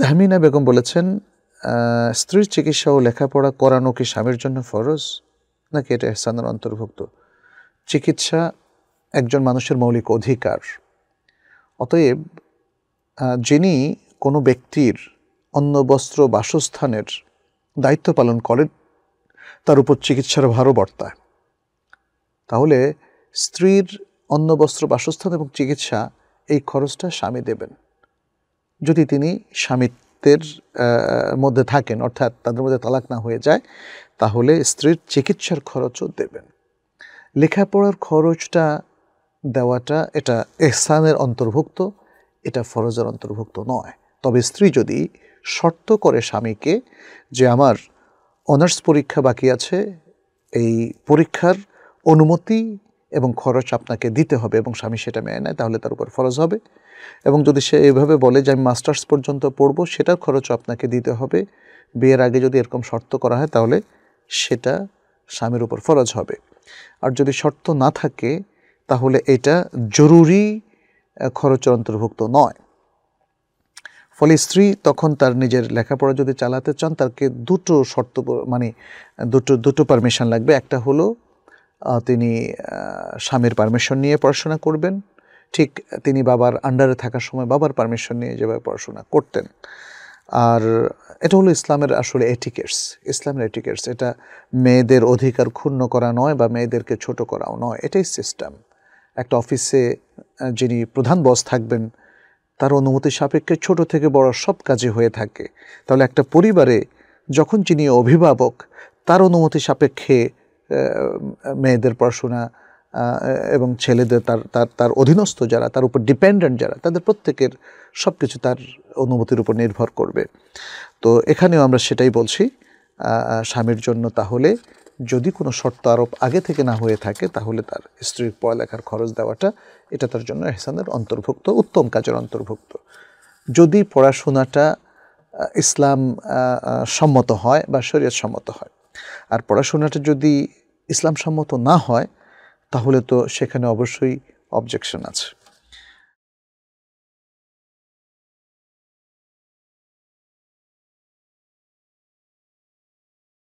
তাহমিনা বেগম বলেছেন স্ত্রীর চিকিৎসা ও লেখাপড়া করানো কি স্বামীর জন্য ফরজ নাকি এটা এহসানের অন্তর্ভুক্ত চিকিৎসা একজন মানুষের মৌলিক অধিকার অতএব যিনি কোনো ব্যক্তির অন্ন বস্ত্র বাসস্থানের দায়িত্ব পালন করেন তার উপর চিকিৎসার ভারও বর্তায় তাহলে স্ত্রীর অন্ন বস্ত্র বাসস্থান এবং চিকিৎসা এই খরচটা স্বামী দেবেন যদি তিনি স্বামিত্বের মধ্যে থাকেন অর্থাৎ তাদের মধ্যে তালাক না হয়ে যায় তাহলে স্ত্রীর চিকিৎসার খরচও দেবেন লেখাপড়ার খরচটা দেওয়াটা এটা এহসানের অন্তর্ভুক্ত এটা ফরজের অন্তর্ভুক্ত নয় তবে স্ত্রী যদি শর্ত করে স্বামীকে যে আমার অনার্স পরীক্ষা বাকি আছে এই পরীক্ষার অনুমতি এবং খরচ আপনাকে দিতে হবে এবং স্বামী সেটা মেনে নেয় তাহলে তার উপর ফরজ হবে এবং যদি সে এভাবে বলে যে আমি মাস্টার্স পর্যন্ত পড়বো সেটার খরচও আপনাকে দিতে হবে বিয়ের আগে যদি এরকম শর্ত করা হয় তাহলে সেটা স্বামীর উপর ফরজ হবে আর যদি শর্ত না থাকে তাহলে এটা জরুরি খরচের অন্তর্ভুক্ত নয় ফলে স্ত্রী তখন তার নিজের লেখাপড়া যদি চালাতে চান তারকে দুটো শর্ত মানে দুটো দুটো পারমিশন লাগবে একটা হলো তিনি স্বামীর পারমিশন নিয়ে পড়াশোনা করবেন ঠিক তিনি বাবার আন্ডারে থাকার সময় বাবার পারমিশন নিয়ে যেভাবে পড়াশোনা করতেন আর এটা হলো ইসলামের আসলে এটিকেটস ইসলামের এটিকেটস এটা মেয়েদের অধিকার ক্ষুণ্ণ করা নয় বা মেয়েদেরকে ছোট করাও নয় এটাই সিস্টেম একটা অফিসে যিনি প্রধান বস থাকবেন তার অনুমতি সাপেক্ষে ছোট থেকে বড় সব কাজে হয়ে থাকে তাহলে একটা পরিবারে যখন যিনি অভিভাবক তার অনুমতি সাপেক্ষে মেয়েদের পড়াশোনা এবং ছেলেদের তার তার তার অধীনস্থ যারা তার উপর ডিপেন্ডেন্ট যারা তাদের প্রত্যেকের সব কিছু তার অনুমতির উপর নির্ভর করবে তো এখানেও আমরা সেটাই বলছি স্বামীর জন্য তাহলে যদি কোনো শর্ত আরোপ আগে থেকে না হয়ে থাকে তাহলে তার স্ত্রীর পড়ালেখার খরচ দেওয়াটা এটা তার জন্য এহসানের অন্তর্ভুক্ত উত্তম কাজের অন্তর্ভুক্ত যদি পড়াশোনাটা ইসলাম সম্মত হয় বা শরীয়ত সম্মত হয় আর পড়াশোনাটা যদি ইসলামসম্মত না হয় তাহলে তো সেখানে অবশ্যই অবজেকশন আছে